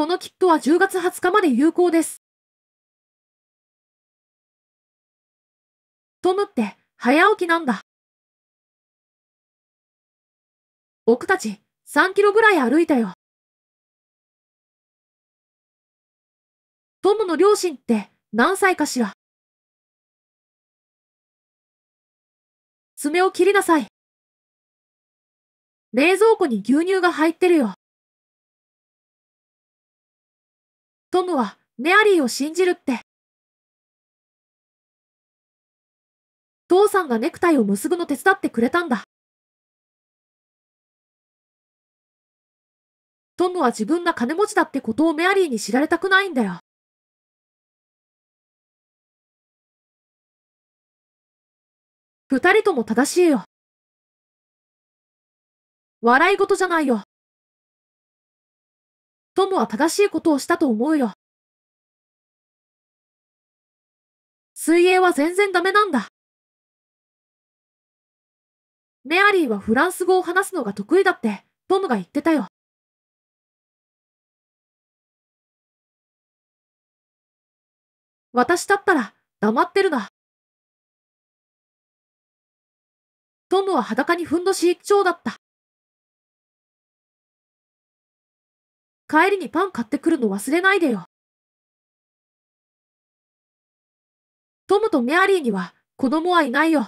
この切符は10月20日まで有効です。トムって早起きなんだ。僕たち3キロぐらい歩いたよ。トムの両親って何歳かしら爪を切りなさい。冷蔵庫に牛乳が入ってるよ。トムはメアリーを信じるって。父さんがネクタイを結ぶの手伝ってくれたんだ。トムは自分が金持ちだってことをメアリーに知られたくないんだよ。二人とも正しいよ。笑い事じゃないよ。トムは正しいことをしたと思うよ。水泳は全然ダメなんだ。メアリーはフランス語を話すのが得意だって、トムが言ってたよ。私だったら、黙ってるな。トムは裸にふんどし一丁だった。帰りにパン買ってくるの忘れないでよ。トムとメアリーには子供はいないよ。